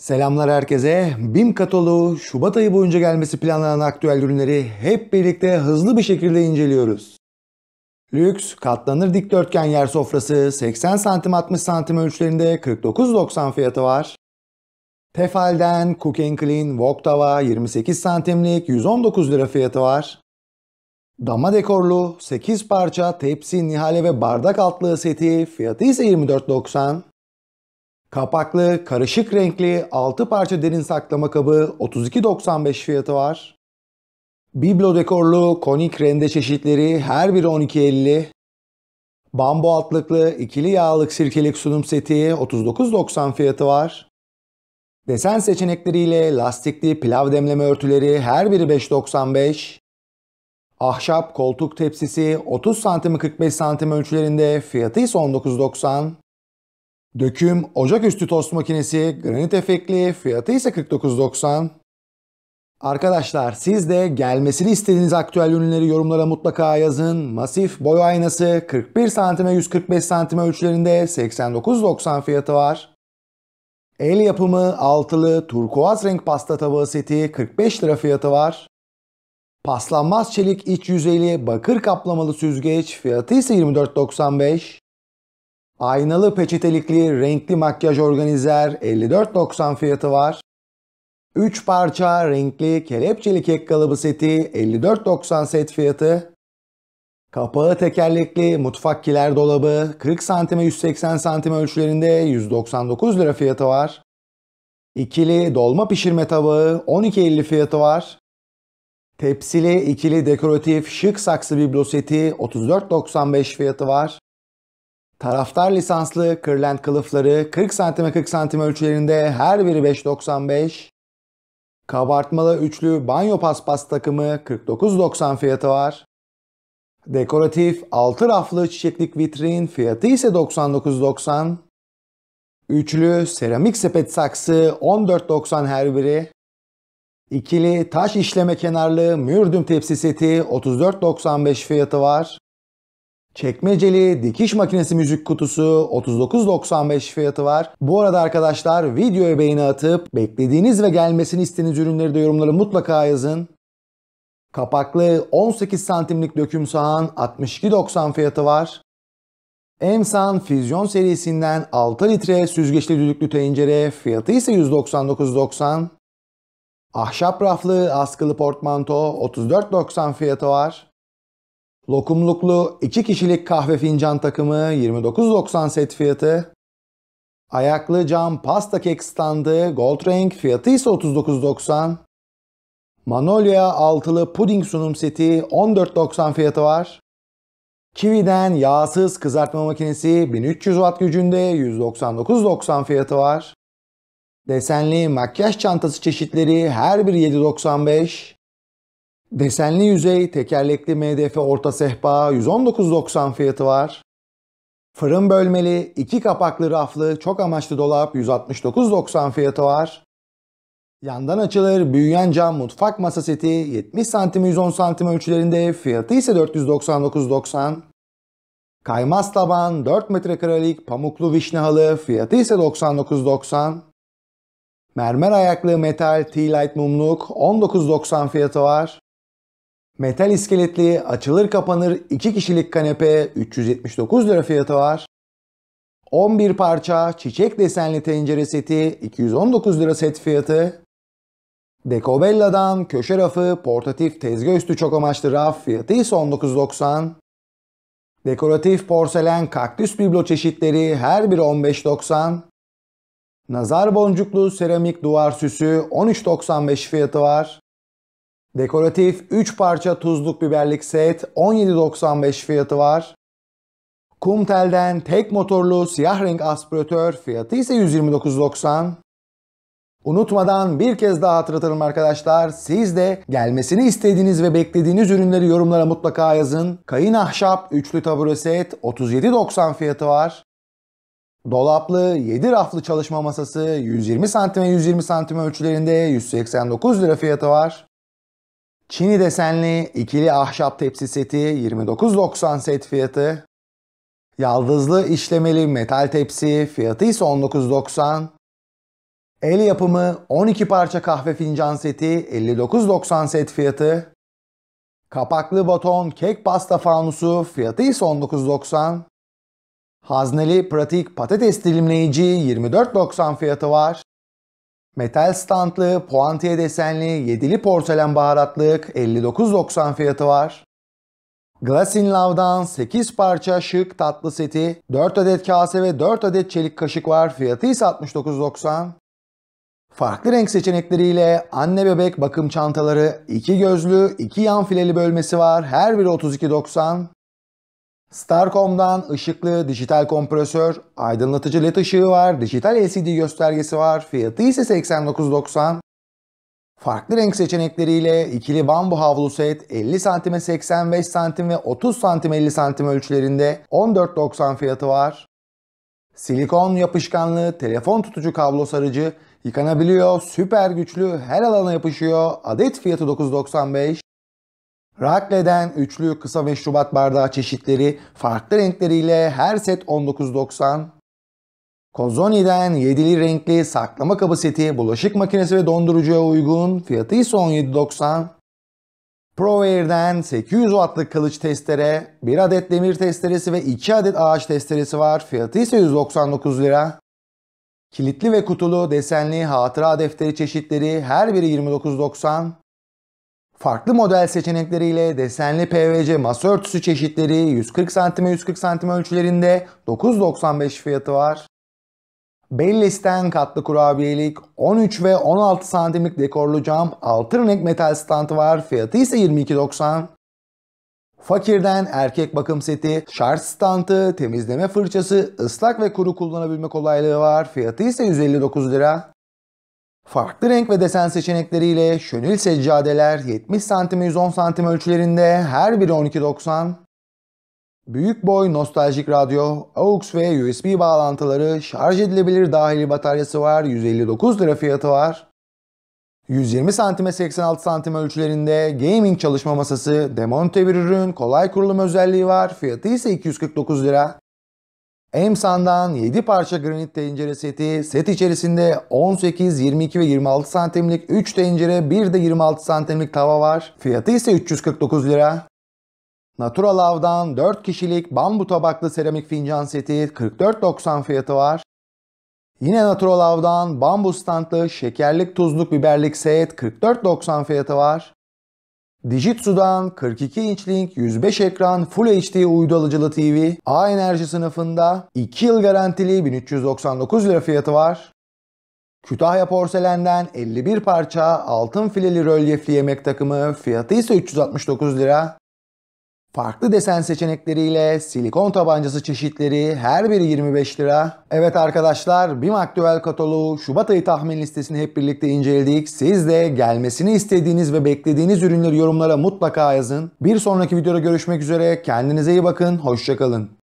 Selamlar herkese. BİM kataloğu Şubat ayı boyunca gelmesi planlanan aktüel ürünleri hep birlikte hızlı bir şekilde inceliyoruz. Lüks, katlanır dikdörtgen yer sofrası 80 santim 60 santim ölçülerinde 49.90 fiyatı var. Tefal'den Cook Clean Wok tava 28 santimlik 119 lira fiyatı var. Dama dekorlu 8 parça tepsi, nihale ve bardak altlığı seti fiyatı ise 24.90. Kapaklı, karışık renkli 6 parça derin saklama kabı 32.95 fiyatı var. Biblo dekorlu konik rende çeşitleri her biri 12.50. Bambu altlıklı ikili yağlık sirkelik sunum seti 39.90 fiyatı var. Desen seçenekleriyle lastikli pilav demleme örtüleri her biri 5.95. Ahşap koltuk tepsisi 30 cm 45 cm ölçülerinde fiyatı ise 19.90. Döküm Ocaküstü tost makinesi granit efekli fiyatı ise 49.90. Arkadaşlar siz de gelmesini istediğiniz aktüel ürünleri yorumlara mutlaka yazın. Masif boy aynası 41 santime 145 cm ölçülerinde 89.90 fiyatı var. El yapımı altılı turkuaz renk pasta tabağı seti 45 lira fiyatı var. Paslanmaz çelik iç yüzeyli bakır kaplamalı süzgeç fiyatı ise 24.95. Aynalı peçetelikli renkli makyaj organizer 54.90 fiyatı var. 3 parça renkli kelepçeli kek kalıbı seti 54.90 set fiyatı. Kapağı tekerlekli mutfak kiler dolabı 40 santime 180 santim ölçülerinde 199 lira fiyatı var. İkili dolma pişirme tabağı 12.50 fiyatı var. Tepsili ikili dekoratif şık saksı biblo seti 34.95 fiyatı var. Taraftar lisanslı Kirland kılıfları 40 santime 40 santim ölçülerinde her biri 5.95. Kabartmalı üçlü banyo paspas takımı 49.90 fiyatı var. Dekoratif 6 raflı çiçeklik vitrin fiyatı ise 99.90. Üçlü seramik sepet saksı 14.90 her biri. İkili taş işleme kenarlı mürdüm tepsi seti 34.95 fiyatı var. Çekmeceli dikiş makinesi müzik kutusu 39.95 fiyatı var. Bu arada arkadaşlar videoya beğeni atıp beklediğiniz ve gelmesini istediğiniz ürünleri de yorumlara mutlaka yazın. Kapaklı 18 santimlik döküm sahan 62.90 fiyatı var. Emsan Fizyon serisinden 6 litre süzgeçli düdüklü tencere fiyatı ise 199.90. Ahşap raflı askılı portmanto 34.90 fiyatı var. Lokumluklu 2 kişilik kahve fincan takımı 29.90 set fiyatı. Ayaklı cam pasta kek standı Gold Rank fiyatı ise 39.90. Manolya altılı puding sunum seti 14.90 fiyatı var. Kiwi'den yağsız kızartma makinesi 1300 watt gücünde 199.90 fiyatı var. Desenli makyaj çantası çeşitleri her biri 7.95. Desenli yüzey, tekerlekli MDF orta sehpa 119.90 fiyatı var. Fırın bölmeli, iki kapaklı raflı, çok amaçlı dolap 169.90 fiyatı var. Yandan açılır büyüyen cam mutfak masa seti 70 cm 110 cm ölçülerinde fiyatı ise 499.90. Kaymaz taban 4 metrekarelik pamuklu vişne halı fiyatı ise 99.90. Mermer ayaklı metal T-Light mumluk 19.90 fiyatı var. Metal iskeletli, açılır kapanır 2 kişilik kanepe 379 lira fiyatı var. 11 parça çiçek desenli tencere seti 219 lira set fiyatı. Decobella'dan köşe rafı portatif tezgah üstü çok amaçlı raf fiyatı ise 19.90. Dekoratif porselen kaktüs biblo çeşitleri her biri 15.90. Nazar boncuklu seramik duvar süsü 13.95 fiyatı var. Dekoratif 3 parça tuzluk biberlik set 17.95 fiyatı var. Kum telden tek motorlu siyah renk aspiratör fiyatı ise 129.90. Unutmadan bir kez daha hatırlatalım arkadaşlar. Siz de gelmesini istediğiniz ve beklediğiniz ürünleri yorumlara mutlaka yazın. Kayın ahşap üçlü tabure set 37.90 fiyatı var. Dolaplı 7 raflı çalışma masası 120 cm 120 cm ölçülerinde 189 lira fiyatı var. Çini desenli ikili ahşap tepsi seti 29.90 set fiyatı. Yaldızlı işlemeli metal tepsi fiyatı ise 19.90. El yapımı 12 parça kahve fincan seti 59.90 set fiyatı. Kapaklı baton kek pasta fanusu fiyatı ise 19.90. Hazneli pratik patates dilimleyici 24.90 fiyatı var. Metal standlı, puantiye desenli, yedili porselen baharatlık 59.90 fiyatı var. Glass in Love'dan 8 parça şık tatlı seti, 4 adet kase ve 4 adet çelik kaşık var. Fiyatı ise 69.90. Farklı renk seçenekleriyle anne bebek bakım çantaları, 2 gözlü, 2 yan fileli bölmesi var. Her biri 32.90. Starcom'dan ışıklı dijital kompresör, aydınlatıcı led ışığı var, dijital LCD göstergesi var, fiyatı ise 89.90. Farklı renk seçenekleriyle ikili bambu havlu set 50 cm 85 cm ve 30 cm 50 cm ölçülerinde 14.90 fiyatı var. Silikon yapışkanlı telefon tutucu kablo sarıcı yıkanabiliyor, süper güçlü, her alana yapışıyor. Adet fiyatı 9.95. Rakleden üçlü kısa ve şubat bardağı çeşitleri farklı renkleriyle her set 19.90. Kozoni'den yedili renkli saklama kabı seti bulaşık makinesi ve dondurucuya uygun. Fiyatı ise 17.90. ProAir'den 800 wattlık kılıç testere, 1 adet demir testeresi ve 2 adet ağaç testeresi var. Fiyatı ise 199 lira. Kilitli ve kutulu desenli hatıra defteri çeşitleri her biri 29.90. Farklı model seçenekleriyle desenli PVC masa örtüsü çeşitleri 140 cm 140 cm ölçülerinde 9.95 fiyatı var. Bellis'ten katlı kurabiyelik 13 ve 16 santimlik dekorlu cam altı renk metal standı var. Fiyatı ise 22.90. Fakirden erkek bakım seti, şarj standı, temizleme fırçası, ıslak ve kuru kullanabilme kolaylığı var. Fiyatı ise 159 lira. Farklı renk ve desen seçenekleriyle şönül seccadeler 70 cm 110 cm ölçülerinde her biri 12.90. Büyük boy nostaljik radyo, AUX ve USB bağlantıları, şarj edilebilir dahili bataryası var, 159 lira fiyatı var. 120 cm 86 cm ölçülerinde gaming çalışma masası, demonte bir ürün, kolay kurulum özelliği var, fiyatı ise 249 lira. Emsan'dan 7 parça granit tencere seti, set içerisinde 18, 22 ve 26 santimlik 3 tencere, bir de 26 santimlik tava var. Fiyatı ise 349 lira. Natura Love'dan 4 kişilik bambu tabaklı seramik fincan seti 44.90 fiyatı var. Yine Natura Love'dan bambu standlı şekerlik tuzluk biberlik set 44.90 fiyatı var. Dijitsu'dan 42 inçlik 105 ekran Full HD uydu alıcılı TV A enerji sınıfında 2 yıl garantili 1399 lira fiyatı var. Kütahya porselenden 51 parça altın fileli rölyefli yemek takımı fiyatı ise 369 lira. Farklı desen seçenekleriyle silikon tabancası çeşitleri her biri 25 lira. Evet arkadaşlar BİMAK Duel kataloğu Şubat ayı tahmin listesini hep birlikte inceledik. Siz de gelmesini istediğiniz ve beklediğiniz ürünleri yorumlara mutlaka yazın. Bir sonraki videoda görüşmek üzere. Kendinize iyi bakın. Hoşçakalın.